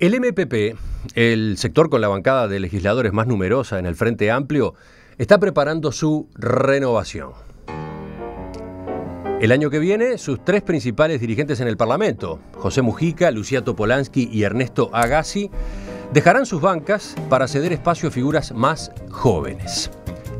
El MPP, el sector con la bancada de legisladores más numerosa en el Frente Amplio, está preparando su renovación. El año que viene, sus tres principales dirigentes en el Parlamento, José Mujica, Lucía Topolansky y Ernesto Agassi, dejarán sus bancas para ceder espacio a figuras más jóvenes.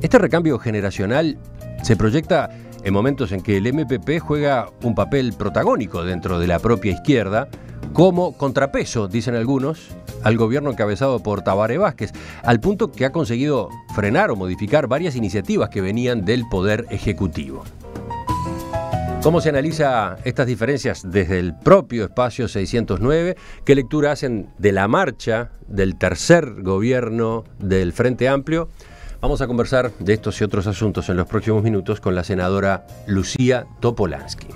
Este recambio generacional se proyecta en momentos en que el MPP juega un papel protagónico dentro de la propia izquierda, como contrapeso, dicen algunos, al gobierno encabezado por Tabaré Vázquez, al punto que ha conseguido frenar o modificar varias iniciativas que venían del Poder Ejecutivo. ¿Cómo se analiza estas diferencias desde el propio espacio 609? ¿Qué lectura hacen de la marcha del tercer gobierno del Frente Amplio Vamos a conversar de estos y otros asuntos en los próximos minutos con la senadora Lucía Topolansky.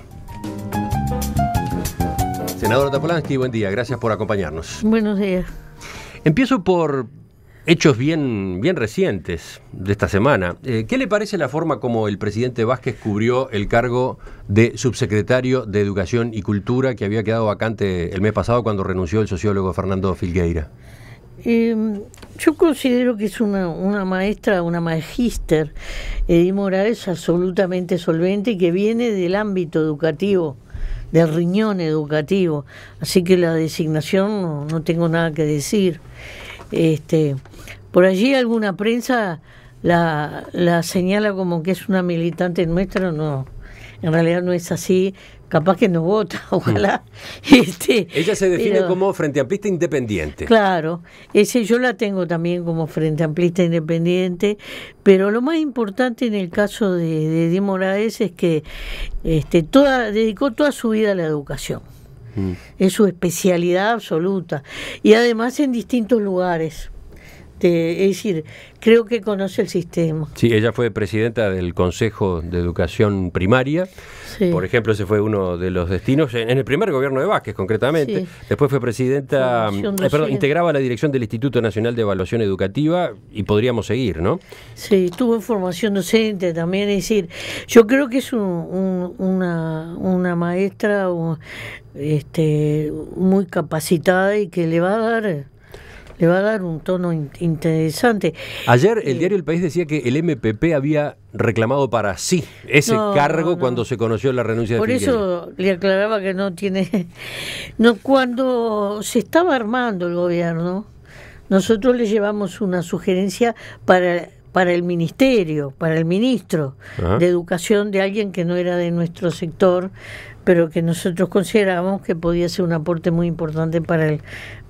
Senadora Topolansky, buen día, gracias por acompañarnos. Buenos días. Empiezo por hechos bien, bien recientes de esta semana. Eh, ¿Qué le parece la forma como el presidente Vázquez cubrió el cargo de subsecretario de Educación y Cultura que había quedado vacante el mes pasado cuando renunció el sociólogo Fernando Filgueira? Eh, yo considero que es una, una maestra, una magíster, Edith Morales, absolutamente solvente y que viene del ámbito educativo, del riñón educativo. Así que la designación no, tengo nada que decir. Este, por allí alguna prensa la, la señala como que es una militante nuestra, no. En realidad no es así, capaz que no vota, ojalá. Mm. Este, Ella se define como Frente Amplista Independiente. Claro, ese yo la tengo también como Frente Amplista Independiente, pero lo más importante en el caso de, de moraes es que este, toda, dedicó toda su vida a la educación. Mm. Es su especialidad absoluta. Y además en distintos lugares. Este, es decir, creo que conoce el sistema. Sí, ella fue presidenta del Consejo de Educación Primaria. Por ejemplo, ese fue uno de los destinos en, el primer gobierno de Vázquez, concretamente. Después fue presidenta, eh, perdón, integraba la dirección del Instituto Nacional de Evaluación Educativa y podríamos seguir, ¿no? Sí, tuvo formación docente también. Es decir, yo creo que es una, maestra este, muy capacitada y que le va a dar le va a dar un tono interesante. Ayer el eh, diario El País decía que el MPP había reclamado para sí ese cargo cuando se conoció la renuncia Por de Por eso le aclaraba que no tiene... No, cuando se estaba armando el gobierno, nosotros le llevamos una sugerencia para para el ministerio, para el ministro de educación de alguien que no era de nuestro sector, pero que nosotros considerábamos que podía ser un aporte muy importante para el,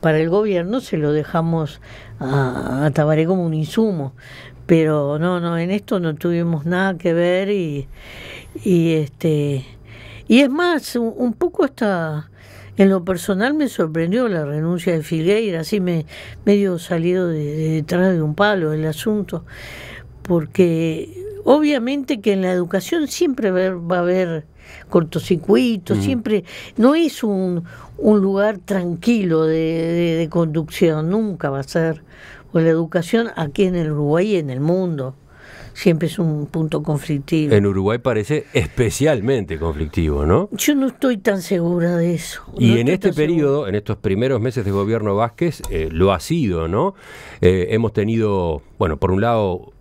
para el gobierno, se lo dejamos a, Tabaré como un insumo. Pero no, no, en esto no tuvimos nada que ver y, y este y es más, un, poco hasta en lo personal me sorprendió la renuncia de Figueira, así me medio salido detrás de un palo el asunto, porque obviamente que en la educación siempre va a haber cortocircuito, mm. siempre no es un, lugar tranquilo de, conducción, nunca va a ser. Pues la educación aquí en el Uruguay y en el mundo siempre es un punto conflictivo. En Uruguay parece especialmente conflictivo, ¿no? Yo no estoy tan segura de eso. Y en este periodo, en estos primeros meses de gobierno Vázquez, eh, lo ha sido, ¿no? Eh, hemos tenido, bueno, por un lado,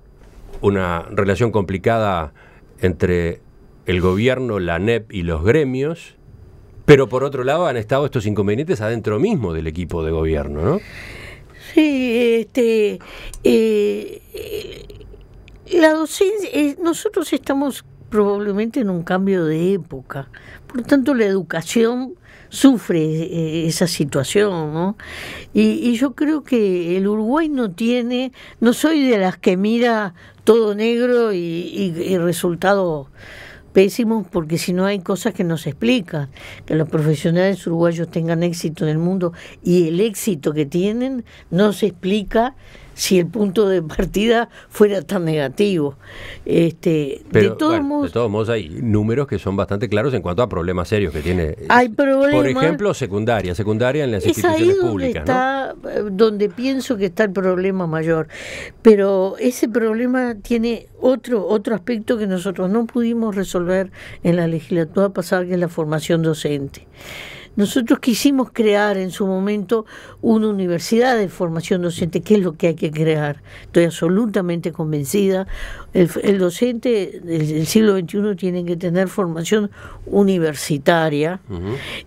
una relación complicada entre el gobierno, la NEP y los gremios, pero por otro lado han estado estos inconvenientes adentro mismo del equipo de gobierno, ¿no? Sí, este, eh, la docencia, eh, nosotros estamos probablemente en un cambio de época, por lo tanto la educación sufre eh, esa situación, ¿no? Y, yo creo que el Uruguay no tiene, no soy de las que mira todo negro y, y, y resultado pésimos porque si no hay cosas que nos explican. Que los profesionales uruguayos tengan éxito en el mundo y el éxito que tienen no se explica si el punto de partida fuera tan negativo. Este, de, todos modos, hay números que son bastante claros en cuanto a problemas serios que tiene. Hay problemas. Por ejemplo, secundaria, secundaria en las es instituciones ahí donde Está, eh, donde pienso que está el problema mayor. Pero ese problema tiene otro, otro aspecto que nosotros no pudimos resolver en la legislatura pasada, que es la formación docente. Nosotros quisimos crear en su momento una universidad de formación docente, ¿Qué es lo que hay que crear. Estoy absolutamente convencida. El, docente del siglo XXI tiene que tener formación universitaria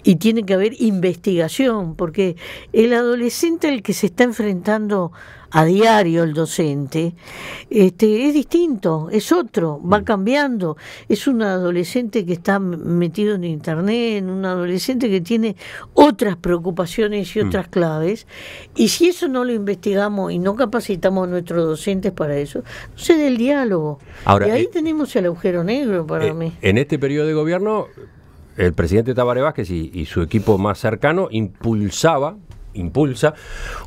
y tiene que haber investigación, porque el adolescente el que se está enfrentando a diario el docente, este, es distinto, es otro, va mm. cambiando. Es un adolescente que está metido en Internet, un adolescente que tiene otras preocupaciones y mm. otras claves. Y si eso no lo investigamos y no capacitamos a nuestros docentes para eso, no se da el diálogo. Ahora, y ahí eh, tenemos el agujero negro para eh, mí. En este periodo de gobierno, el presidente Tabare Vázquez y, y, su equipo más cercano impulsaba impulsa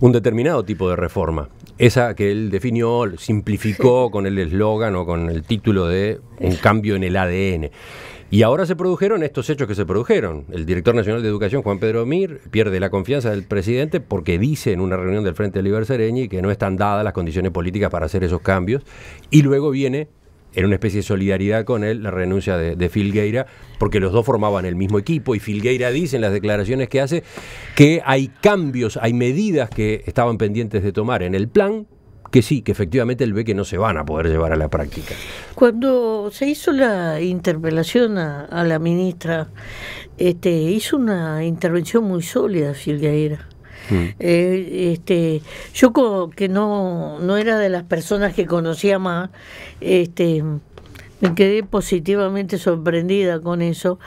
un determinado tipo de reforma. Esa que él definió, simplificó con el eslogan o con el título de un cambio en el ADN. Y ahora se produjeron estos hechos que se produjeron. El director nacional de educación, Juan Pedro Mir, pierde la confianza del presidente porque dice en una reunión del Frente de Sereñi que no están dadas las condiciones políticas para hacer esos cambios. Y luego viene en una especie de solidaridad con él, la renuncia de, Filgueira, porque los dos formaban el mismo equipo y Filgueira dice en las declaraciones que hace que hay cambios, hay medidas que estaban pendientes de tomar en el plan que sí, que efectivamente él ve que no se van a poder llevar a la práctica. Cuando se hizo la interpelación a, la ministra, este, hizo una intervención muy sólida Filgueira Mm. Eh, este, yo que no, no era de las personas que conocía más, este, me quedé positivamente sorprendida con eso,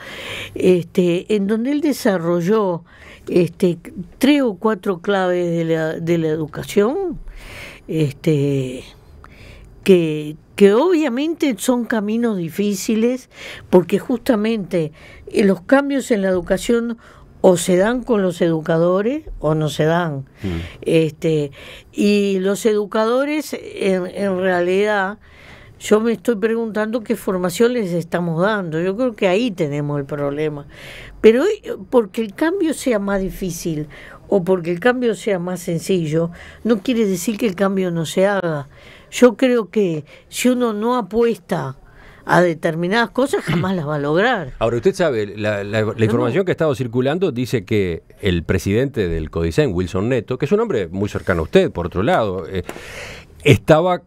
este, en donde él desarrolló este, tres o cuatro claves de la, de la educación, que, que obviamente son caminos difíciles, porque justamente eh, los cambios en la educación o se dan con los educadores o no se dan. Mm. Este, y los educadores, en, en, realidad, yo me estoy preguntando qué formación les estamos dando. Yo creo que ahí tenemos el problema. Pero eh, porque el cambio sea más difícil o porque el cambio sea más sencillo, no quiere decir que el cambio no se haga. Yo creo que si uno no apuesta a determinadas cosas jamás las va a lograr. Ahora, usted sabe, la, información que ha estado circulando dice que el presidente del Codicen, Wilson Neto, que es un hombre muy cercano a usted, por otro lado, eh, estaba,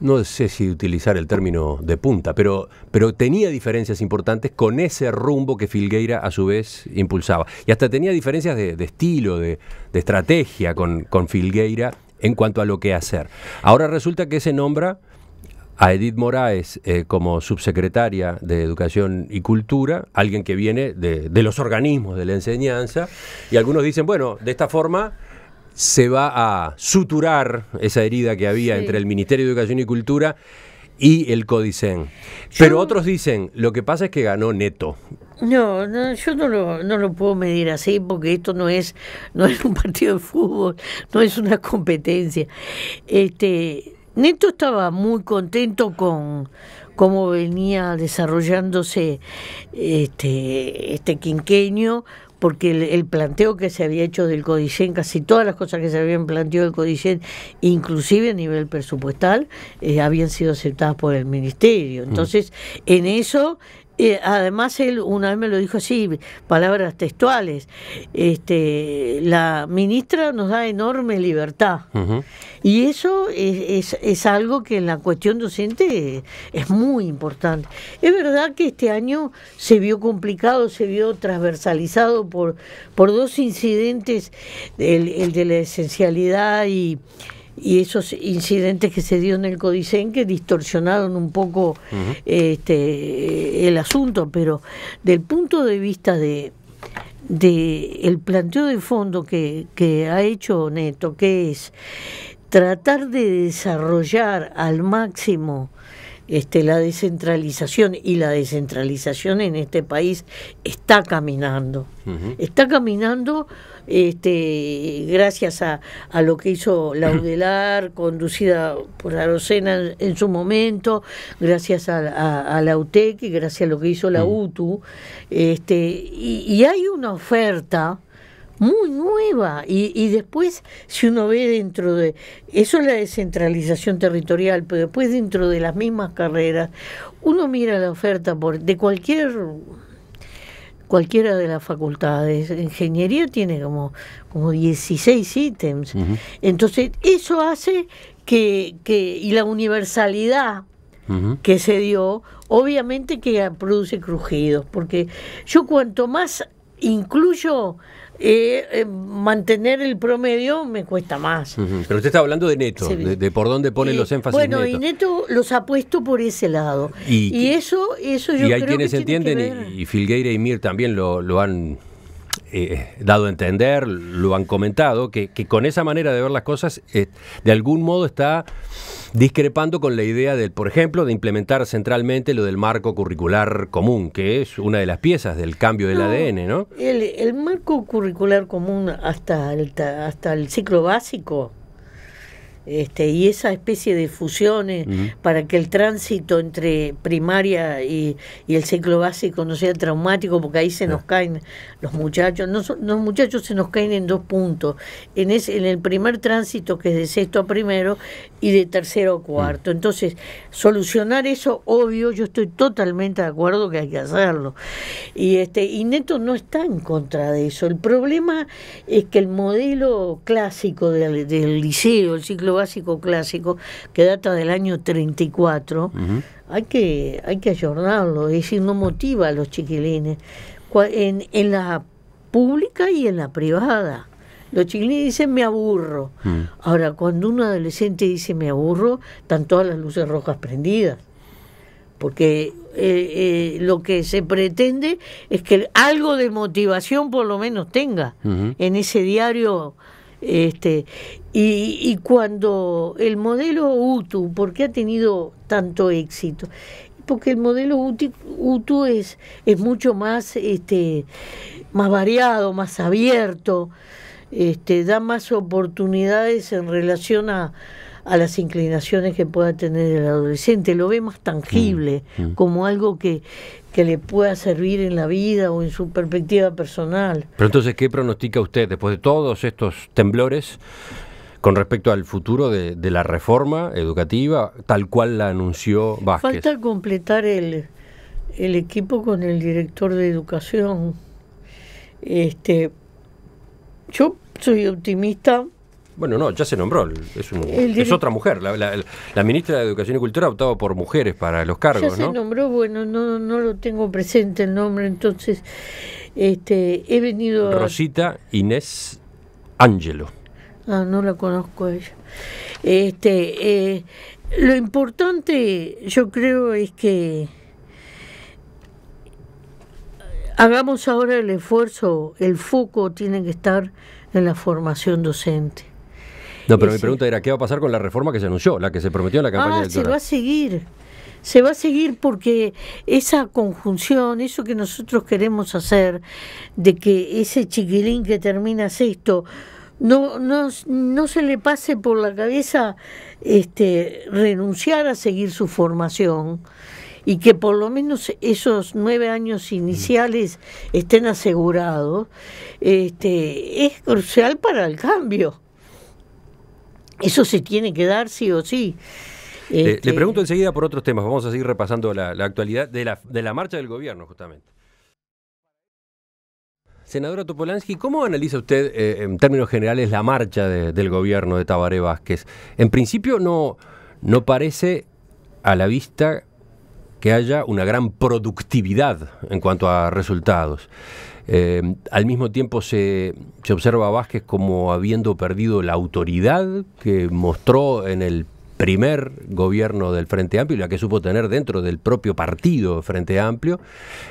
no sé si utilizar el término de punta, pero, pero tenía diferencias importantes con ese rumbo que Filgueira a su vez impulsaba. Y hasta tenía diferencias de, estilo, de, estrategia con, con Filgueira en cuanto a lo que hacer. Ahora resulta que ese nombra a Edith Moraes eh, como subsecretaria de Educación y Cultura, alguien que viene de, los organismos de la enseñanza, y algunos dicen, bueno, de esta forma se va a suturar esa herida que había entre el Ministerio de Educación y Cultura y el Codicen. Pero otros dicen, lo que pasa es que ganó Neto. No, no yo no lo, no lo puedo medir así porque esto no es, no es un partido de fútbol, no es una competencia. Este, Neto estaba muy contento con cómo venía desarrollándose este, este quinquenio, porque el, planteo que se había hecho del Codicen, casi todas las cosas que se habían planteado del Codicen, inclusive a nivel presupuestal, eh, habían sido aceptadas por el Ministerio. Mm. Entonces, en eso además, él una vez me lo dijo así, palabras textuales. Este, la ministra nos da enorme libertad. Y eso es, algo que en la cuestión docente es, muy importante. Es verdad que este año se vio complicado, se vio transversalizado por, por dos incidentes, el de la esencialidad y y esos incidentes que se dio en el Codicen que distorsionaron un poco este, el asunto, pero del punto de vista de, de el planteo de fondo que, que ha hecho Neto, que es tratar de desarrollar al máximo este, la descentralización y la descentralización en este país está caminando. Está caminando este, gracias a, lo que hizo la mm. UDELAR, conducida por Arocena en, su momento, gracias a, la UTEC y gracias a lo que hizo la UTU. Este, y, hay una oferta muy nueva. Y, y, después, si uno ve dentro de, eso es la descentralización territorial, pero después dentro de las mismas carreras, uno mira la oferta por, de cualquier cualquiera de las facultades. Ingeniería tiene como, como 16 ítems. Entonces, eso hace que, y la universalidad que se dio, obviamente que produce crujidos, porque yo cuanto más incluyo eh, eh, mantener el promedio me cuesta más. Pero usted está hablando de Neto, de, por dónde ponen los énfasis. Bueno, y Neto los ha puesto por ese lado. Y, eso, eso yo Y hay quienes entienden, y, y Filgueira y Mir también lo, lo han eh, dado a entender, lo han comentado, que, con esa manera de ver las cosas, eh, de algún modo está discrepando con la idea del, por ejemplo, de implementar centralmente lo del marco curricular común, que es una de las piezas del cambio del ADN, ¿no? El, marco curricular común hasta hasta el ciclo básico este, y esa especie de fusiones para que el tránsito entre primaria y, el ciclo básico no sea traumático, porque ahí se nos caen los muchachos, los muchachos se nos caen en dos puntos, en, en el primer tránsito que es de sexto a primero y de tercero a mm. cuarto. Entonces, solucionar eso, obvio, yo estoy totalmente de acuerdo que hay que hacerlo. Y, este, Neto no está en contra de eso. El problema es que el modelo clásico del, del liceo, el ciclo básico clásico que data del año 34, hay, que, hay que ayornarlo, es decir, no motiva a los chiquilines. En, la pública y en la privada. Los chiquilines dicen me aburro. Mm. Ahora, cuando un adolescente dice me aburro, están todas las luces rojas prendidas. Porque eh, eh, lo que se pretende es que algo de motivación por lo menos tenga en ese diario este, y, cuando el modelo UTU, ¿por qué ha tenido tanto éxito? porque el modelo UTU es, es mucho más, este, más variado, más abierto, este, da más oportunidades en relación a, a las inclinaciones que pueda tener el adolescente, lo ve más tangible, mm, mm. como algo que, que le pueda servir en la vida o en su perspectiva personal. Pero entonces, ¿qué pronostica usted después de todos estos temblores? con respecto al futuro de, la reforma educativa, tal cual la anunció Vázquez. Falta completar el, el equipo con el director de educación. Este, yo soy optimista bueno, no, ya se nombró. Es, otra mujer. La, ministra de Educación y Cultura ha optado por mujeres para los cargos. Ya se nombró, bueno, no, no lo tengo presente el nombre, entonces este, he venido. Rosita Inés Ángelo. Ah, no la conozco ella. Este, eh, lo importante, yo creo, es que hagamos ahora el esfuerzo, el foco tiene que estar en la formación docente. No, pero mi pregunta era, ¿qué va a pasar con la reforma que se anunció, la que se prometió en la campaña ah, se va a seguir. Se va a seguir porque esa conjunción, eso que nosotros queremos hacer, de que ese chiquilín que termina sexto no, no, no se le pase por la cabeza este, renunciar a seguir su formación y que por lo menos esos nueve años mm. iniciales estén asegurados, este, es crucial para el cambio. Eso se tiene que dar sí o sí. le este, pregunto enseguida por otros temas. Vamos a seguir repasando la, actualidad de la, marcha del gobierno, justamente. Senadora Topolansky, ¿cómo analiza usted eh, en términos generales la marcha del gobierno de Tabaré Vázquez? En principio no, no parece a la vista que haya una gran productividad en cuanto a resultados. Eh, al mismo tiempo se, observa a Vázquez como habiendo perdido la autoridad que mostró en el primer gobierno del Frente Amplio, la que supo tener dentro del propio partido Frente Amplio,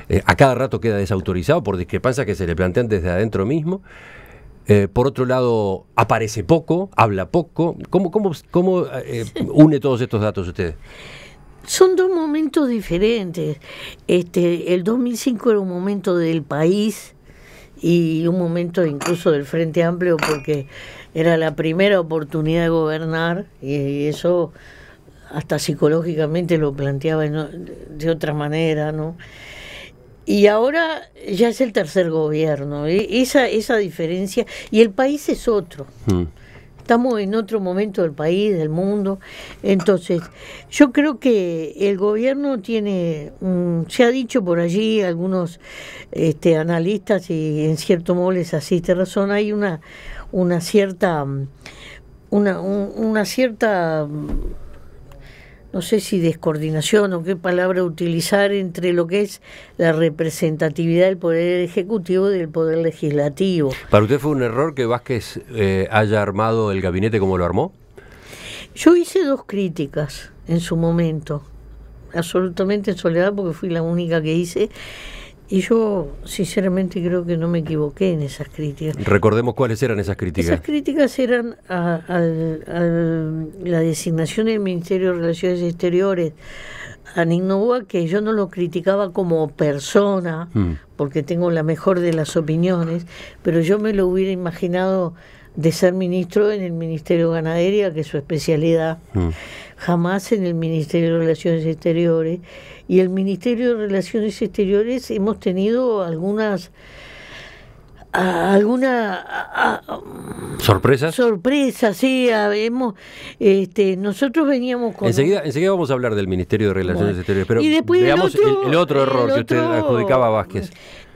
eh, a cada rato queda desautorizado por discrepancias que se le plantean desde adentro mismo. Eh, por otro lado, aparece poco, habla poco. ¿Cómo, cómo, cómo une todos estos datos ustedes? Son dos momentos diferentes. Este, el 2005 era un momento del país y un momento incluso del Frente Amplio porque era la primera oportunidad de gobernar y eso hasta psicológicamente lo planteaba de otra manera, ¿no? Y ahora ya es el tercer gobierno, ¿eh? esa, esa diferencia, y el país es otro. Mm estamos en otro momento del país, del mundo. Entonces, yo creo que el gobierno tiene, se ha dicho por allí, algunos este, analistas, y en cierto modo les asiste razón, hay una, una cierta... Una, una cierta no sé si descoordinación o qué palabra utilizar entre lo que es la representatividad del Poder Ejecutivo y del Poder Legislativo. ¿Para usted fue un error que Vázquez eh, haya armado el gabinete como lo armó? Yo hice dos críticas en su momento, absolutamente en soledad porque fui la única que hice. Y yo sinceramente creo que no me equivoqué en esas críticas. Recordemos cuáles eran esas críticas. Esas críticas eran a, la designación del Ministerio de Relaciones Exteriores a Ninova, que yo no lo criticaba como persona, hmm. porque tengo la mejor de las opiniones, pero yo me lo hubiera imaginado de ser ministro en el Ministerio de Ganadería, que es su especialidad. Hmm jamás en el Ministerio de Relaciones Exteriores. Y el Ministerio de Relaciones Exteriores hemos tenido algunas... algunas alguna sorpresas sí este nosotros veníamos con enseguida enseguida vamos a hablar del Ministerio de Relaciones Exteriores pero y después veamos el otro, error que usted adjudicaba Vázquez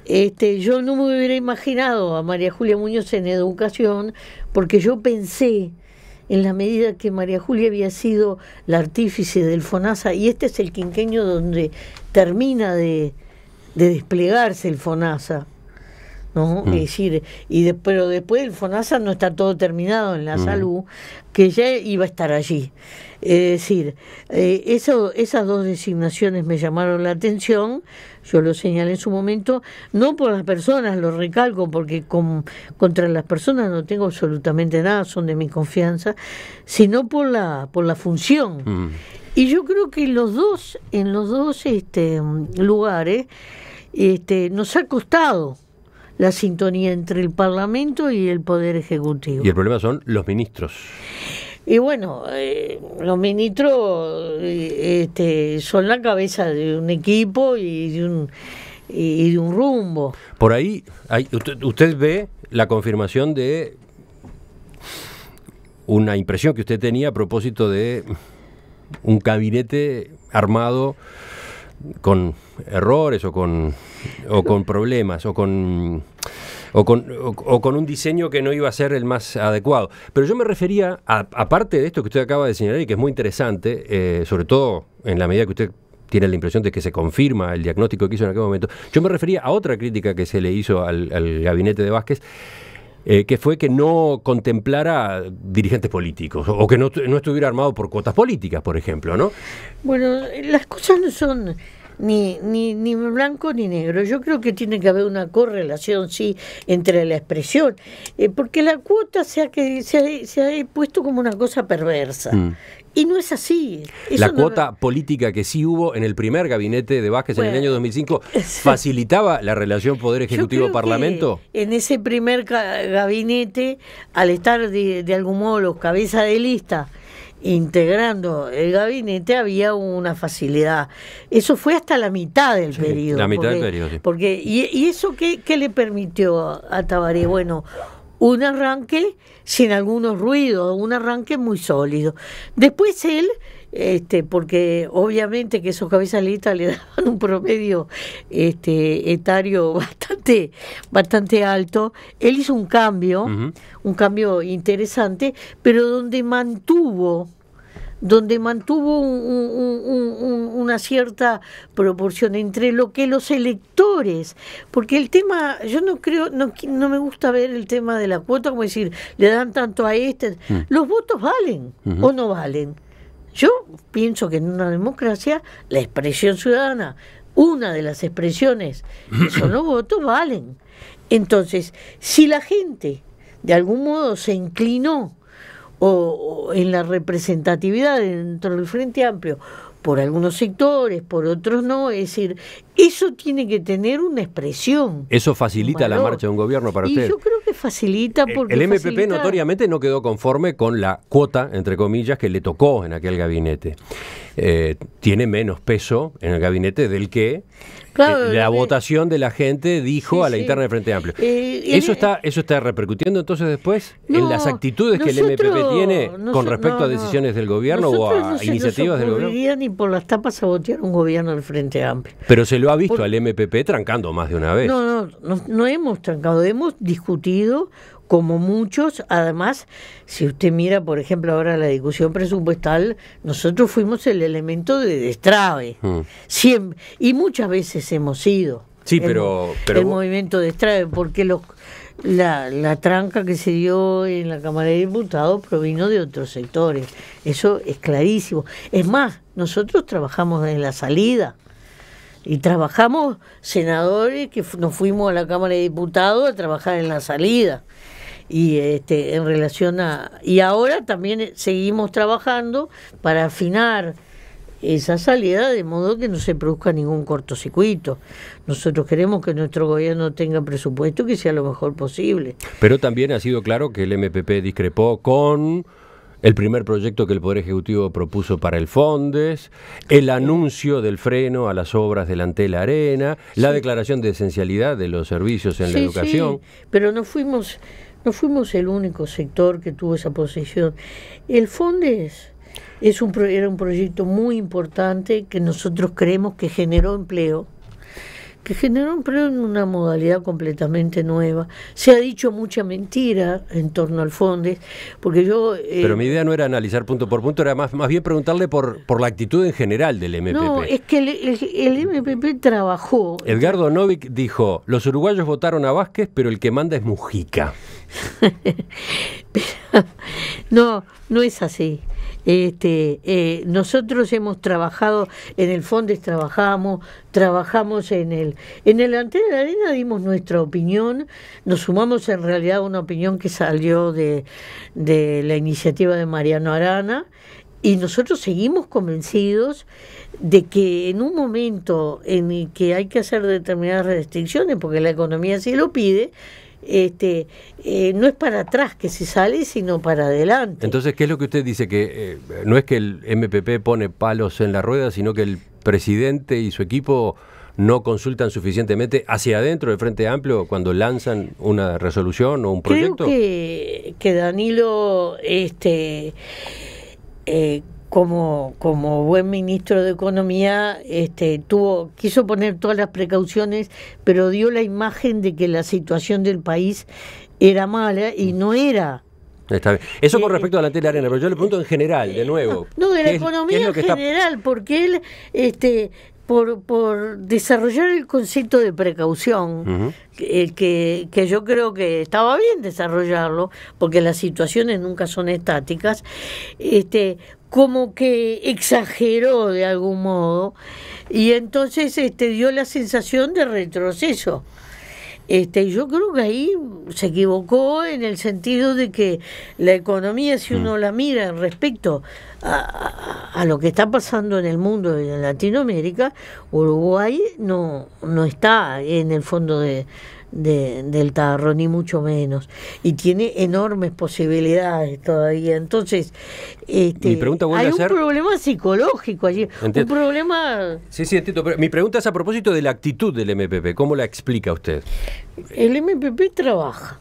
este yo no me hubiera imaginado a María Julia Muñoz en educación porque yo pensé en la medida que María Julia había sido la artífice del FONASA y este es el quinqueño donde termina de, desplegarse el FONASA. ¿no? Mm. Es decir, y después pero después el FONASA no está todo terminado en la mm. salud, que ya iba a estar allí. Es decir, eh, eso, esas dos designaciones me llamaron la atención, yo lo señalé en su momento, no por las personas, lo recalco, porque contra las personas no tengo absolutamente nada, son de mi confianza, sino por la, por la función. Mm. Y yo creo que los dos, en los dos este, lugares este, nos ha costado la sintonía entre el Parlamento y el Poder Ejecutivo. Y el problema son los ministros. Y bueno, eh, los ministros eh, este, son la cabeza de un equipo y de un, y de un rumbo. Por ahí, hay, usted, ve la confirmación de una impresión que usted tenía a propósito de un gabinete armado con errores o con, o con problemas o con o con, un diseño que no iba a ser el más adecuado. Pero yo me refería, aparte de esto que usted acaba de señalar y que es muy interesante, eh, sobre todo en la medida que usted tiene la impresión de que se confirma el diagnóstico que hizo en aquel momento, yo me refería a otra crítica que se le hizo al, gabinete de Vázquez. Eh, que fue que no contemplara dirigentes políticos o que no, no, estuviera armado por cuotas políticas, por ejemplo, ¿no? Bueno, las cosas no son ni, ni, ni blanco ni negro. Yo creo que tiene que haber una correlación, sí, entre la expresión, eh, porque la cuota se ha, que, se, ha, puesto como una cosa perversa. Mm. Y no es así. la cuota política que sí hubo en el primer gabinete de Vázquez en el año 2005 facilitaba la relación Poder Ejecutivo-Parlamento. En ese primer gabinete, al estar de, de algún modo los cabezas de lista, integrando el gabinete había una facilidad. Eso fue hasta la mitad del periodo. La mitad porque, del periodo, y, eso que qué le permitió a Tabaré? Bueno, un arranque sin algunos ruidos, un arranque muy sólido. Después él este, porque obviamente que esos cabezalitas le daban un promedio este, etario bastante, bastante alto. Él hizo un cambio, un cambio interesante, pero donde mantuvo donde mantuvo una cierta proporción entre lo que los electores, porque el tema, yo no creo, no, no me gusta ver el tema de la cuota como decir, le dan tanto a este, mm. los votos valen o no valen. Yo pienso que en una democracia la expresión ciudadana, una de las expresiones que son los votos, valen. Entonces, si la gente de algún modo se inclinó o en la representatividad dentro del Frente Amplio por algunos sectores, por otros no. Es decir, eso tiene que tener una expresión. ¿Eso facilita la marcha de un gobierno para y usted? Yo creo que facilita porque. El MPP notoriamente no quedó conforme con la cuota, entre comillas, que le tocó en aquel gabinete. Eh, tiene menos peso en el gabinete del que eh, la votación de la gente dijo a la interna del Frente Amplio. Eh, ¿Eso, está, ¿Eso está repercutiendo entonces después en las actitudes que el MPP tiene con respecto a decisiones del gobierno o a iniciativas del gobierno? ni por las tapas a votar un gobierno del Frente Amplio. Pero se lo ha visto al MPP trancando más de una vez. no, no, no hemos trancado, hemos discutido como muchos, además, si usted mira, por ejemplo, ahora la discusión presupuestal, nosotros fuimos el elemento de destrave. Mm. Siempre, y muchas veces hemos sido. Sí, pero, El movimiento de destrave, porque la, la tranca que se dio en la Cámara de Diputados provino de otros sectores. Eso es clarísimo. Es más, nosotros trabajamos en la salida. Y trabajamos senadores que nos fuimos a la Cámara de Diputados a trabajar en la salida y este, en relación a... Y ahora también eh, seguimos trabajando para afinar esa salida de modo que no se produzca ningún cortocircuito. Nosotros queremos que nuestro gobierno tenga presupuesto que sea lo mejor posible. Pero también ha sido claro que el MPP discrepó con el primer proyecto que el Poder Ejecutivo propuso para el Fondes, el anuncio del freno a las obras delante de la arena, la declaración de esencialidad de los servicios en la educación. Sí, pero no fuimos no fuimos el único sector que tuvo esa posición. El FONDES es un era un proyecto muy importante que nosotros creemos que generó empleo que generó empleo en una modalidad completamente nueva. Se ha dicho mucha mentira en torno al Fondes, porque yo... Eh, pero mi idea no era analizar punto por punto, era más, más bien preguntarle por, por la actitud en general del MPP. No, es que el, el MPP trabajó... Edgardo Novik dijo, los uruguayos votaron a Vázquez, pero el que manda es Mujica. no, no es así. Este, eh, nosotros hemos trabajado en el Fondes, trabajamos, trabajamos en el en el ante de Arena dimos nuestra opinión, nos sumamos en realidad a una opinión que salió de, de la iniciativa de Mariano Arana y nosotros seguimos convencidos de que en un momento en el que hay que hacer determinadas restricciones porque la economía sí lo pide, este, eh, no es para atrás que se sale, sino para adelante. Entonces, ¿qué es lo que usted dice? Que eh, no es que el MPP pone palos en la rueda, sino que el presidente y su equipo no consultan suficientemente hacia adentro del Frente Amplio cuando lanzan una resolución o un proyecto? Creo que, que Danilo este, eh, como, buen ministro de Economía, este, tuvo, quiso poner todas las precauciones, pero dio la imagen de que la situación del país era mala y no era. Eso con eh, respecto a la tele arena, pero yo le pregunto en general, de eh, nuevo. Ah, no, de la economía en general, porque él, este, por, por desarrollar el concepto de precaución, eh, que, yo creo que estaba bien desarrollarlo, porque las situaciones nunca son estáticas, este, como que exageró de algún modo y entonces este, dio la sensación de retroceso. Este, yo creo que ahí se equivocó en el sentido de que la economía, si uno mm. la mira respecto a, lo que está pasando en el mundo y en Latinoamérica, Uruguay no, no está en el fondo de, del tarro, ni mucho menos. Y tiene enormes posibilidades todavía. Entonces, este, pregunta hay un problema psicológico allí. Un problema... Sí, sí, entiendo. mi pregunta es a propósito de la actitud del MPP. ¿Cómo la explica usted? El MPP trabaja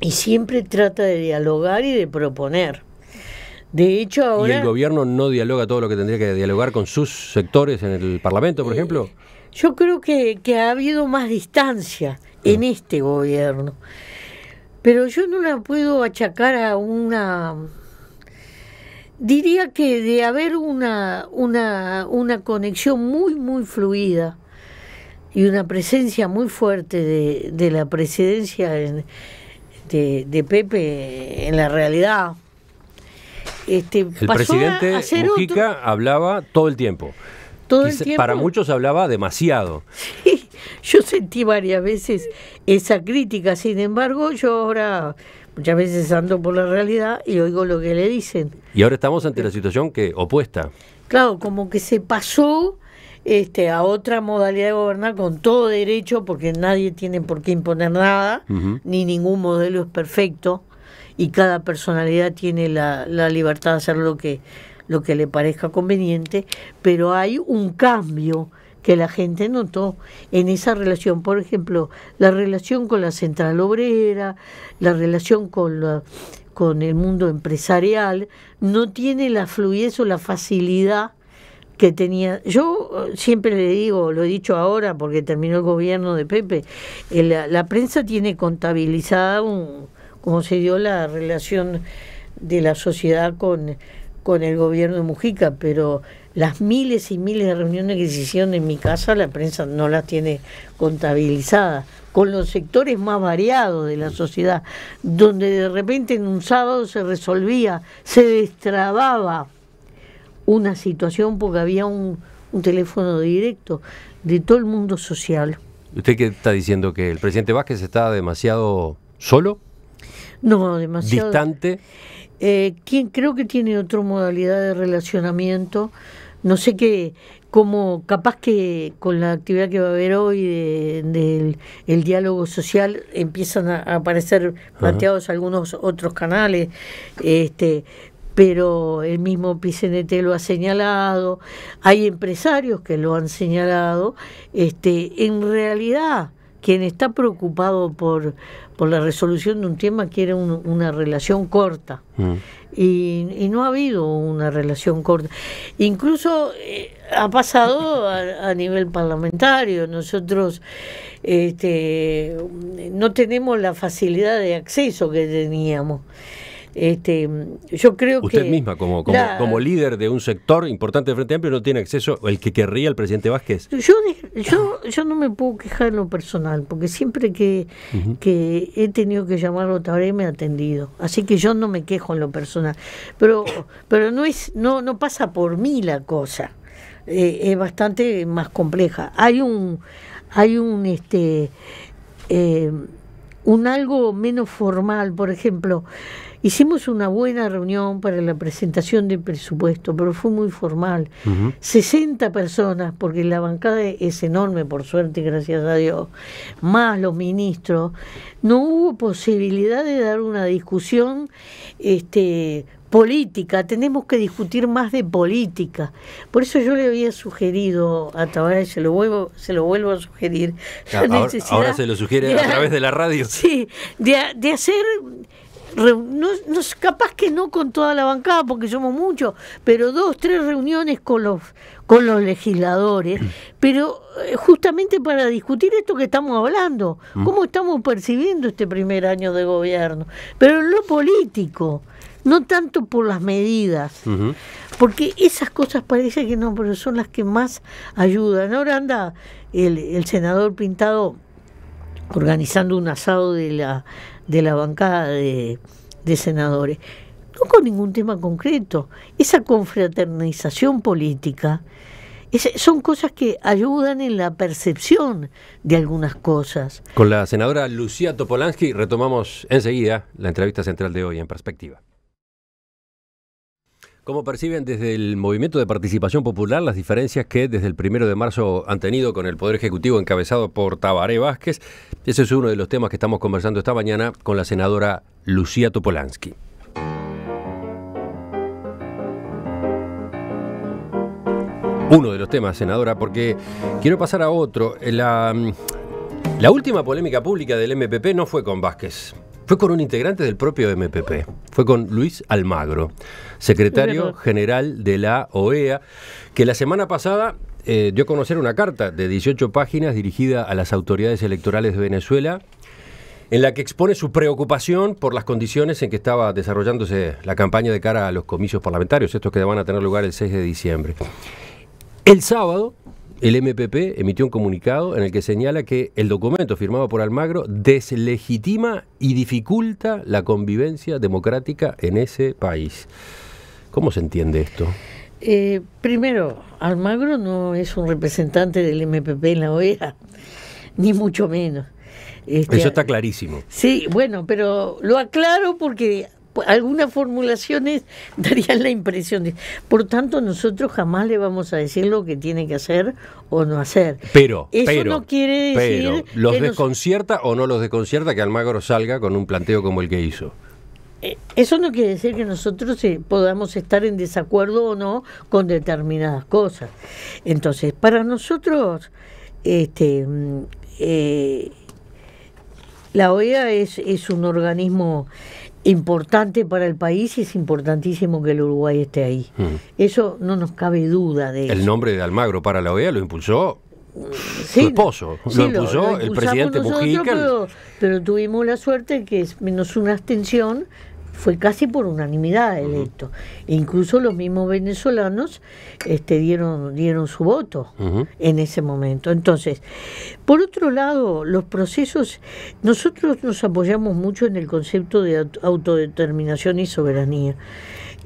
y siempre trata de dialogar y de proponer. De hecho, ahora... ¿Y el gobierno no dialoga todo lo que tendría que dialogar con sus sectores en el Parlamento, por eh, ejemplo? Yo creo que, ha habido más distancia ah. en este gobierno. Pero yo no la puedo achacar a una... Diría que de haber una, una, una conexión muy, muy fluida y una presencia muy fuerte de, de la presidencia de, de, Pepe en la realidad. Este, el presidente Mujica hablaba todo el tiempo. Para muchos hablaba demasiado. Sí, yo sentí varias veces esa crítica, sin embargo, yo ahora muchas veces ando por la realidad y oigo lo que le dicen. Y ahora estamos ante la situación que opuesta. Claro, como que se pasó este, a otra modalidad de gobernar con todo derecho, porque nadie tiene por qué imponer nada, ni ningún modelo es perfecto, y cada personalidad tiene la, la libertad de hacer lo que, lo que le parezca conveniente, pero hay un cambio que la gente notó en esa relación, por ejemplo, la relación con la central obrera, la relación con, con el mundo empresarial, no tiene la fluidez o la facilidad que tenía. Yo eh, siempre le digo, lo he dicho ahora porque terminó el gobierno de Pepe, eh, la, prensa tiene contabilizada un, como se dio la relación de la sociedad con con el gobierno de Mujica, pero las miles y miles de reuniones que se hicieron en mi casa, la prensa no las tiene contabilizadas, con los sectores más variados de la sociedad, donde de repente en un sábado se resolvía, se destrababa una situación porque había un, teléfono directo de todo el mundo social. ¿Usted qué está diciendo? ¿Que el presidente Vázquez está demasiado solo? No, demasiado. ¿Distante? Eh, Quién creo que tiene otra modalidad de relacionamiento. No sé qué, como capaz que con la actividad que va a haber hoy del diálogo social empiezan a, aparecer planteados algunos otros canales, este, pero el mismo PCNT lo ha señalado, hay empresarios que lo han señalado, este, en realidad quien está preocupado por, por la resolución de un tema quiere una relación corta. Mm. Y, no ha habido una relación corta. Incluso eh, ha pasado a, nivel parlamentario. Nosotros este, no tenemos la facilidad de acceso que teníamos. Este, yo creo que. Usted misma, como, como, líder de un sector importante de Frente Amplio, no tiene acceso el que querría el presidente Vázquez. Yo, yo, no me puedo quejar en lo personal, porque siempre que, que he tenido que llamarlo otra me ha atendido. Así que yo no me quejo en lo personal. Pero, pero no, es, no, no pasa por mí la cosa. Eh, es bastante más compleja. Hay un. Hay un este, eh, un algo menos formal, por ejemplo, Hicimos una buena reunión para la presentación del presupuesto, pero fue muy formal. 60 personas, porque la bancada es enorme, por suerte, gracias a Dios, más los ministros. No hubo posibilidad de dar una discusión este, política, tenemos que discutir más de política. Por eso yo le había sugerido a Tavares, se lo vuelvo, se lo vuelvo a sugerir. Ahora, se lo sugiere a través de la radio. Sí, de hacer no, capaz que no con toda la bancada, porque somos muchos, pero dos, tres reuniones con los, con los legisladores, pero eh, justamente para discutir esto que estamos hablando, mm. cómo estamos percibiendo este primer año de gobierno, pero en lo político, no tanto por las medidas, porque esas cosas parece que no, pero son las que más ayudan. Ahora anda el senador Pintado organizando un asado de la de la bancada de, senadores, no con ningún tema concreto. Esa confraternización política son cosas que ayudan en la percepción de algunas cosas. Con la senadora Lucía Topolansky retomamos enseguida la entrevista central de hoy en perspectiva. ¿Cómo perciben desde el movimiento de participación popular las diferencias que desde el primero de marzo han tenido con el Poder Ejecutivo encabezado por Tabaré Vázquez? Ese es uno de los temas que estamos conversando esta mañana con la senadora Lucía Topolansky. Uno de los temas, senadora, porque quiero pasar a otro. La, mm, la última polémica pública del MPP no fue con Vázquez. Fue con un integrante del propio MPP, fue con Luis Almagro, secretario general de la OEA, que la semana pasada eh, dio a conocer una carta de 18 páginas dirigida a las autoridades electorales de Venezuela, en la que expone su preocupación por las condiciones en que estaba desarrollándose la campaña de cara a los comicios parlamentarios, estos que van a tener lugar el 6 de diciembre. El sábado, el MPP emitió un comunicado en el que señala que el documento firmado por Almagro deslegitima y dificulta la convivencia democrática en ese país. ¿Cómo se entiende esto? Eh, primero, Almagro no es un representante del MPP en la OEA, ni mucho menos. Este, Eso está clarísimo. Sí, bueno, pero lo aclaro porque pues, algunas formulaciones darían la impresión de... Por tanto, nosotros jamás le vamos a decir lo que tiene que hacer o no hacer. Pero, Eso no quiere decir... Pero, ¿los desconcierta o no los desconcierta que Almagro salga con un planteo como el que hizo? Eh, eso no quiere decir que nosotros eh, podamos estar en desacuerdo o no con determinadas cosas. Entonces, para nosotros, este, mm, eh, la OEA es, es un organismo importante para el país y es importantísimo que el Uruguay esté ahí. Mm. Eso no nos cabe duda de El nombre de Almagro para la OEA lo impulsó sí, su esposo, lo, impulsó el presidente Mujica. Pero, pero, tuvimos la suerte que menos una abstención fue casi por unanimidad electo. incluso los mismos venezolanos este, dieron, dieron su voto en ese momento. Entonces, por otro lado, los procesos, nosotros nos apoyamos mucho en el concepto de autodeterminación y soberanía.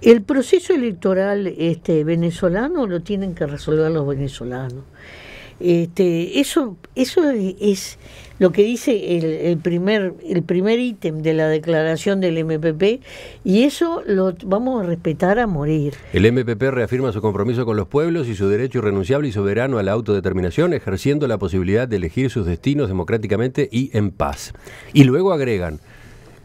El proceso electoral este, venezolano lo tienen que resolver los venezolanos. Este, eso, eso es, lo que dice el, el, primer el primer ítem de la declaración del MPP y eso lo vamos a respetar a morir. El MPP reafirma su compromiso con los pueblos y su derecho irrenunciable y soberano a la autodeterminación, ejerciendo la posibilidad de elegir sus destinos democráticamente y en paz. Y luego agregan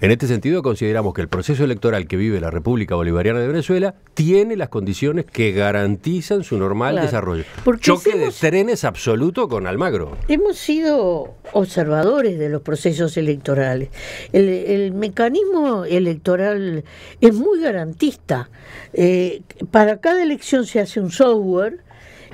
en este sentido, consideramos que el proceso electoral que vive la República Bolivariana de Venezuela tiene las condiciones que garantizan su normal desarrollo. Choque de trenes absoluto con Almagro. Hemos sido observadores de los procesos electorales. El, mecanismo electoral es muy garantista. Eh, para cada elección se hace un software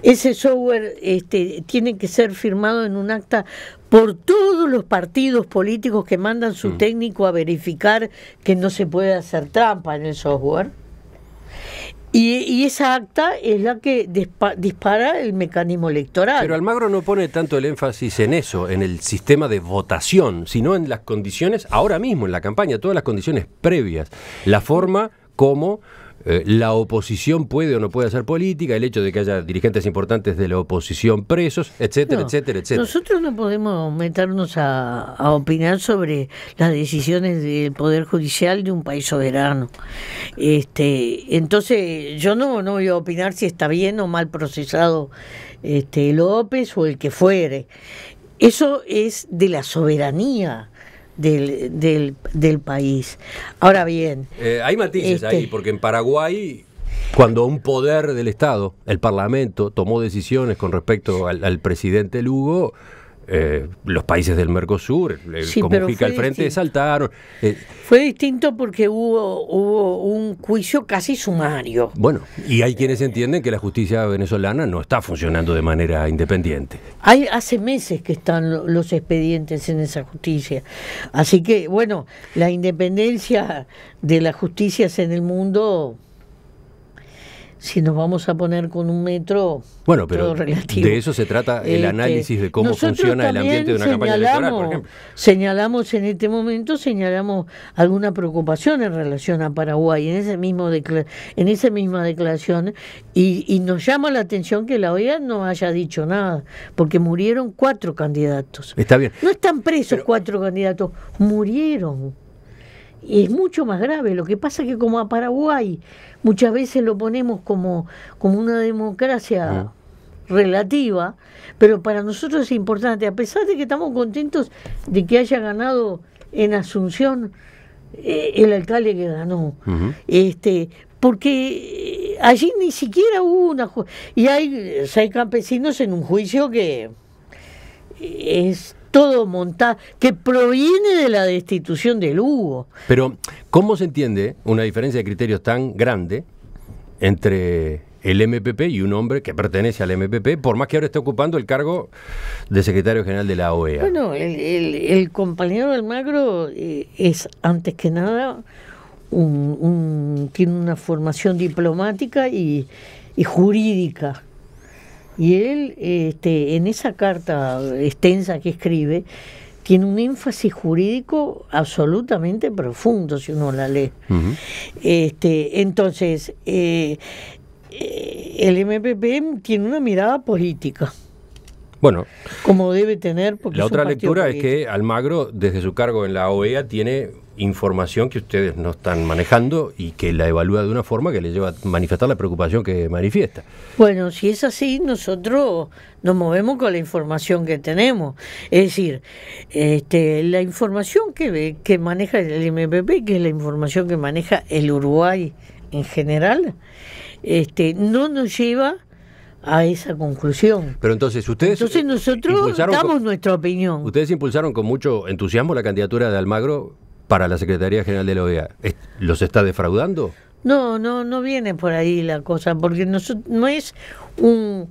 ese software este, tiene que ser firmado en un acta por todos los partidos políticos que mandan su mm. técnico a verificar que no se puede hacer trampa en el software. Y, esa acta es la que dispara el mecanismo electoral. Pero Almagro no pone tanto el énfasis en eso, en el sistema de votación, sino en las condiciones, ahora mismo en la campaña, todas las condiciones previas, la forma como eh, la oposición puede o no puede hacer política, el hecho de que haya dirigentes importantes de la oposición presos, etcétera, etcétera, etcétera. Nosotros no podemos meternos a, opinar sobre las decisiones del Poder Judicial de un país soberano. Este, entonces, yo no, no voy a opinar si está bien o mal procesado este, López o el que fuere. Eso es de la soberanía del, del, país. Ahora bien... Eh, hay matices ahí, este, porque en Paraguay cuando un poder del Estado, el Parlamento, tomó decisiones con respecto al, al presidente Lugo, eh, los países del Mercosur, eh, como fica el frente, saltaron. Eh. Fue distinto porque hubo, hubo un juicio casi sumario. Bueno, y hay quienes entienden que la justicia venezolana no está funcionando de manera independiente. Hay, hace meses que están los expedientes en esa justicia. Así que, bueno, la independencia de las justicias en el mundo si nos vamos a poner con un metro, bueno, pero de eso se trata el este, análisis de cómo funciona el ambiente de una campaña electoral, por ejemplo. Señalamos en este momento, señalamos alguna preocupación en relación a Paraguay en ese mismo en esa misma declaración y, nos llama la atención que la OEA no haya dicho nada, porque murieron cuatro candidatos. Está bien. No están presos cuatro candidatos, murieron es mucho más grave. Lo que pasa es que como a Paraguay muchas veces lo ponemos como, como una democracia relativa, pero para nosotros es importante, a pesar de que estamos contentos de que haya ganado en Asunción eh, el alcalde que ganó. este, porque eh, allí ni siquiera hubo una y hay eh, campesinos en un juicio que es todo montado, que proviene de la destitución del Hugo. Pero, ¿cómo se entiende una diferencia de criterios tan grande entre el MPP y un hombre que pertenece al MPP, por más que ahora esté ocupando el cargo de secretario general de la OEA. Bueno, el, el, el compañero Almagro eh, es, antes que nada, tiene una formación diplomática y, y jurídica. Y él, este, en esa carta extensa que escribe, tiene un énfasis jurídico absolutamente profundo si uno la lee. este, entonces, eh, eh, el MPP tiene una mirada política. Bueno. Como debe tener. Porque la otra lectura es que Almagro, desde su cargo en la OEA, tiene información que ustedes no están manejando y que la evalúa de una forma que le lleva a manifestar la preocupación que manifiesta. Bueno, si es así, nosotros nos movemos con la información que tenemos. Es decir, este, la información que, que maneja el MPP, que es la información que maneja el Uruguay en general, este, no nos lleva a esa conclusión. Pero entonces ustedes... Entonces eh, nosotros damos nuestra opinión. Ustedes impulsaron con mucho entusiasmo la candidatura de Almagro para la Secretaría General de la OEA. ¿Los está defraudando? No, no, no viene por ahí la cosa, porque no, es un,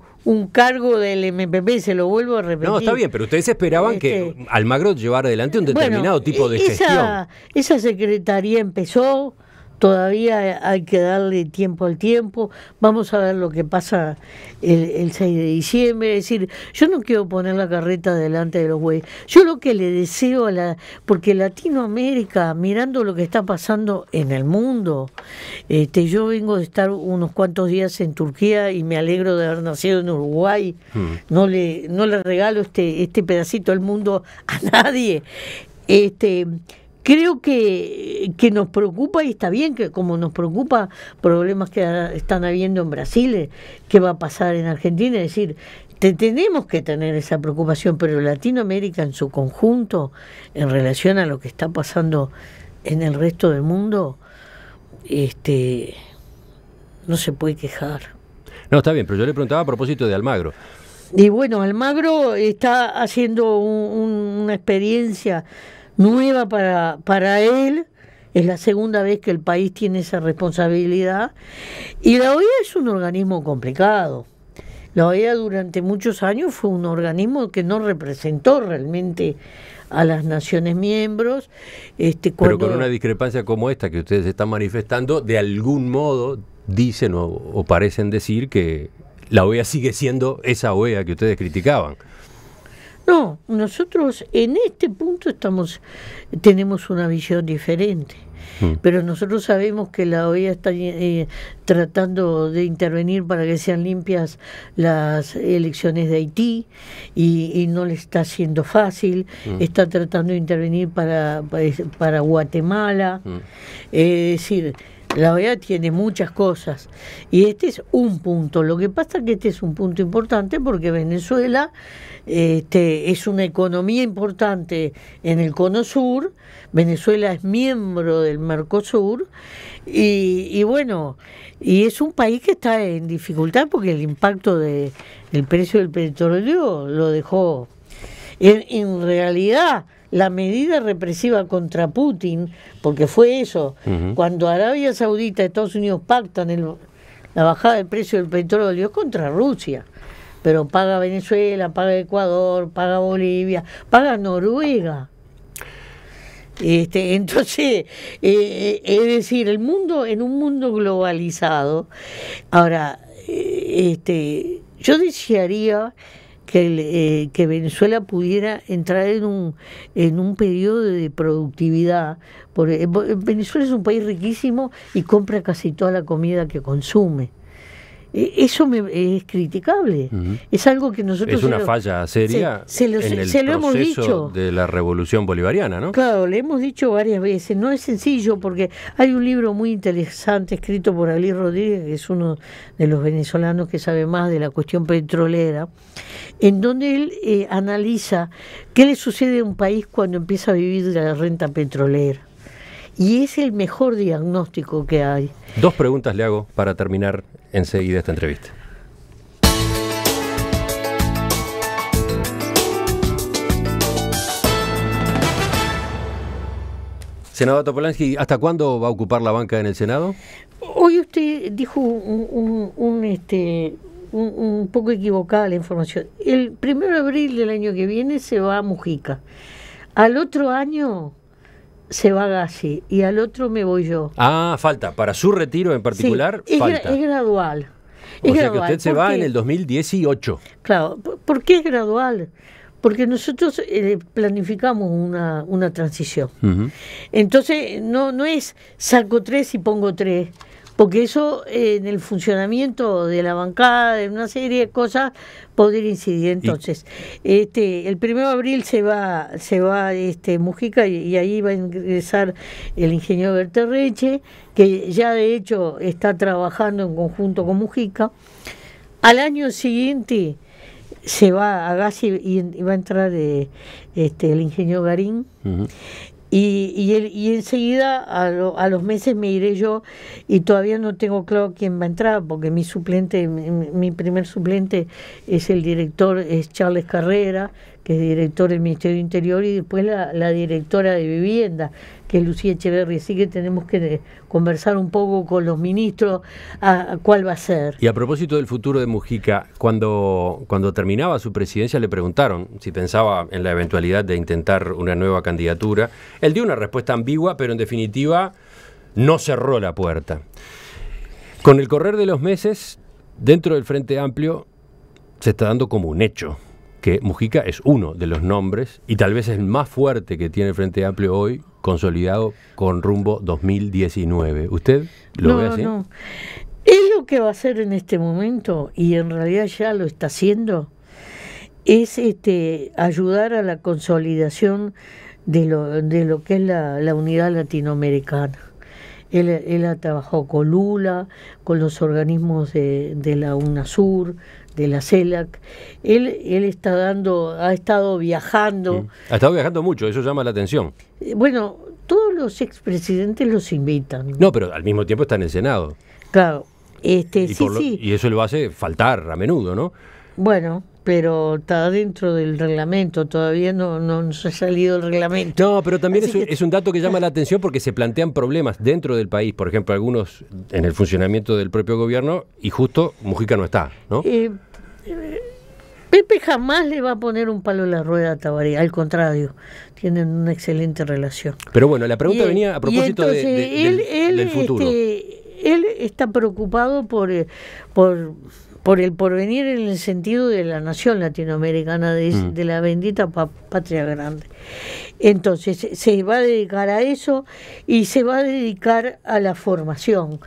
cargo del MPP, se lo vuelvo a repetir. No, está bien, pero ustedes esperaban que este, Almagro llevara adelante un determinado tipo de e-, esa, gestión. Esa secretaría empezó todavía hay que darle tiempo al tiempo, vamos a ver lo que pasa el, 6 de diciembre, es decir, yo no quiero poner la carreta delante de los güeyes, yo lo que le deseo a la, porque Latinoamérica, mirando lo que está pasando en el mundo, este, yo vengo de estar unos cuantos días en Turquía y me alegro de haber nacido en Uruguay, hmm. no, le, no le regalo este, este pedacito del mundo a nadie, este creo que, nos preocupa y está bien que como nos preocupa problemas que están habiendo en Brasil, eh, qué va a pasar en Argentina, es decir, tenemos que tener esa preocupación, pero Latinoamérica en su conjunto, en relación a lo que está pasando en el resto del mundo, este, no se puede quejar. No, está bien, pero yo le preguntaba a propósito de Almagro. Y bueno, Almagro está haciendo una experiencia nueva para, para él. Es la segunda vez que el país tiene esa responsabilidad. Y la OEA es un organismo complicado. La OEA durante muchos años fue un organismo que no representó realmente a las naciones miembros. Este, Pero con una discrepancia como esta que ustedes están manifestando, de algún modo dicen o parecen decir que la OEA sigue siendo esa OEA que ustedes criticaban. No, nosotros en este punto estamos, tenemos una visión diferente. Mm. Pero nosotros sabemos que la OEA está eh, tratando de intervenir para que sean limpias las elecciones de Haití y, no le está siendo fácil. Mm. Está tratando de intervenir para, pues, para, Guatemala. Mm. es decir, la OEA tiene muchas cosas y este es un punto. Lo que pasa es que este es un punto importante porque Venezuela este, es una economía importante en el Cono Sur, Venezuela es miembro del Mercosur y, bueno, y es un país que está en dificultad porque el impacto de, del precio del petróleo lo dejó. en realidad, la medida represiva contra Putin, porque fue eso, cuando Arabia Saudita y Estados Unidos pactan el, la bajada del precio del petróleo, es contra Rusia. Pero paga Venezuela, paga Ecuador, paga Bolivia, paga Noruega. Este, entonces, eh, eh, es decir, el mundo, en un mundo globalizado, ahora, eh, este, yo desearía eh, que, Venezuela pudiera entrar en un, en un periodo de productividad. porque eh, Venezuela es un país riquísimo y compra casi toda la comida que consume. E, eso es criticable. Es algo que nosotros... Es una falla seria en el hemos dicho. de la revolución bolivariana, ¿no? Claro, le hemos dicho varias veces. No es sencillo porque hay un libro muy interesante escrito por Ali Rodríguez, que es uno de los venezolanos que sabe más de la cuestión petrolera, en donde él eh, analiza qué le sucede a un país cuando empieza a vivir de la renta petrolera y es el mejor diagnóstico que hay. Dos preguntas le hago para terminar enseguida esta entrevista. Senador Topolansky, ¿hasta cuándo va a ocupar la banca en el Senado? Hoy usted dijo un, este, un, poco equivocada la información. El primero de abril del año que viene se va a Mujica. Al otro año se va así y al otro me voy yo. Ah, falta. Para su retiro en particular, es, gradual. o sea que usted se va en el 2018. Claro, ¿por qué es gradual? Porque nosotros eh, planificamos una, una transición. Entonces, no, no es saco tres y pongo tres porque eso en el funcionamiento de la bancada, de una serie de cosas, podría incidir. Entonces, este, el primero de abril se va, se va este, Mujica y, ahí va a ingresar el ingeniero Berterreche, que ya de hecho está trabajando en conjunto con Mujica. Al año siguiente se va a Gassi y, va a entrar eh, este, el ingeniero Garín. Y, y, enseguida, a, los meses me iré yo y todavía no tengo claro quién va a entrar, porque mi suplente, mi, primer suplente es el director, es Charles Carrera, que es director del Ministerio de Interior, y después la directora de Vivienda que Lucía Echeverri, así que tenemos que conversar un poco con los ministros a, cuál va a ser. Y a propósito del futuro de Mujica, cuando, cuando terminaba su presidencia le preguntaron si pensaba en la eventualidad de intentar una nueva candidatura. Él dio una respuesta ambigua, pero en definitiva no cerró la puerta. Con el correr de los meses, dentro del Frente Amplio, se está dando como un hecho que Mujica es uno de los nombres y tal vez es el más fuerte que tiene el Frente Amplio hoy consolidado con rumbo 2019. ¿Usted lo ve así? No. no. Es lo que va a hacer en este momento, y en realidad ya lo está haciendo, es este, ayudar a la consolidación de lo, de lo que es la, unidad latinoamericana. Él, él, ha trabajado con Lula, con los organismos de la UNASUR, de la CELAC. E él, él está dando, ha estado viajando. Ha estado viajando mucho, eso llama la atención. Eh, bueno, todos los expresidentes los invitan. No, pero al mismo tiempo está en el Senado. Claro. Este, y, sí, sí. y eso lo hace faltar a menudo, ¿no? Bueno, pero está dentro del reglamento, todavía no, no nos ha salido el reglamento. No, pero también es un, dato que llama la atención porque se plantean problemas dentro del país, por ejemplo, algunos en el funcionamiento del propio gobierno y justo Mujica no está, ¿no? Eh, Pepe jamás le va a poner un palo en la rueda a Tabaré, al contrario, tienen una excelente relación. Pero bueno, la pregunta venía a propósito de, él, del, futuro. Este, él está preocupado por, eh, por, por el porvenir en el sentido de la nación latinoamericana, de, mm. la bendita patria grande. Entonces, se va a dedicar a eso y se va a dedicar a la formación,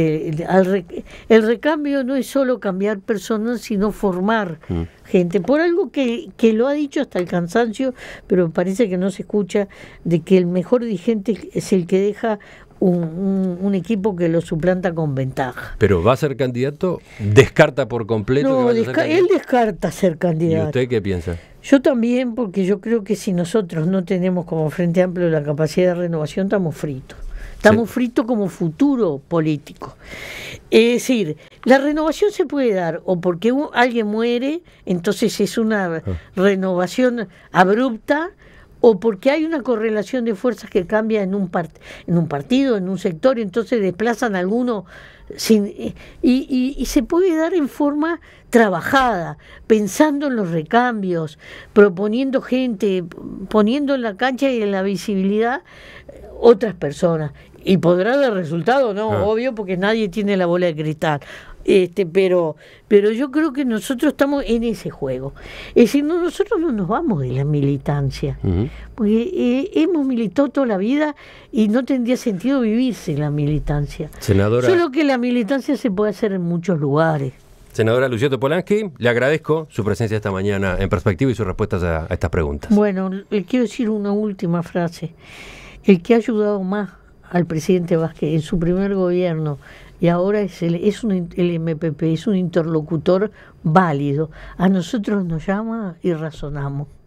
el recambio no es solo cambiar personas, sino formar mm. gente. Por algo que, lo ha dicho hasta el cansancio, pero parece que no se escucha, de que el mejor dirigente es el que deja un, equipo que lo suplanta con ventaja. Pero va a ser candidato, descarta por completo. No, él descarta ser candidato. ¿Y usted qué piensa? Yo también, porque yo creo que si nosotros no tenemos como Frente Amplio la capacidad de renovación, estamos fritos. Estamos fritos como futuro político. Es decir, la renovación se puede dar o porque alguien muere, entonces es una ah. renovación abrupta, o porque hay una correlación de fuerzas que cambia en un, en un partido, en un sector, entonces desplazan a alguno sin, y, y, se puede dar en forma trabajada, pensando en los recambios, proponiendo gente, poniendo en la cancha y en la visibilidad eh, otras personas y podrá dar resultado, ¿no? Obvio, porque nadie tiene la bola de cristal. Este, pero, pero yo creo que nosotros estamos en ese juego. Es decir, no, nosotros no nos vamos de la militancia, porque eh, hemos militado toda la vida y no tendría sentido vivirse la militancia. Senadora. Solo que la militancia se puede hacer en muchos lugares. Senadora Lucieto Polanski, le agradezco su presencia esta mañana en perspectiva y sus respuestas a, a estas preguntas. Bueno, le quiero decir una última frase. El que ha ayudado más al presidente Vázquez en su primer gobierno y ahora es, el, el MPP, es un interlocutor válido. A nosotros nos llama y razonamos.